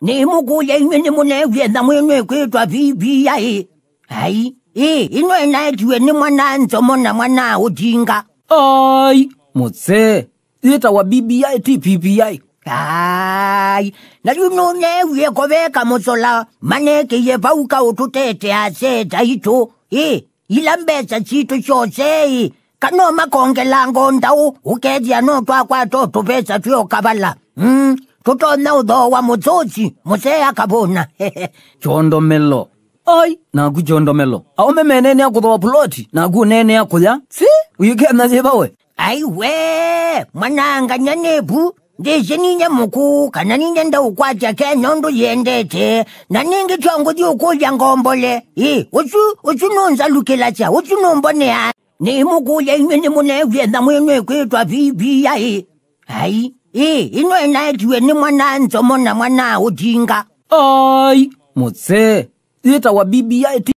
nimukuya na mwenye kwetwa vivi ya e Hai, e inoenaetiwe ni mwananzo mona mwana ujinga. ayi mose, ita wa bibiya ti pipiya hayi nalinuneuye koveka musola manekiye vauka ututete aseta ito e ilambesa citu shoseyi kanoma kongelango ndawu toto notwakwato tuyo kabala. Hmm, kutona udhowa mudzodzi museye akavona chiondomelo ai naku chiondomelo aume mene ni akutowa puloti naku unene akulya si uyikenazivawe aiwe mwananga nyanepu ndizi ninye muku kana ninye ndaukwatya ke nyondo yendete na ningi chongo diukulya ngombole i uchu uchununza lukilacha uchunumbonea nimukulya imwe nimunevyena mwene kwitwa vivi i ai ee ino ena ediweni mwana nzomo na mwana odinga ai motse yeta wa bibi ya eti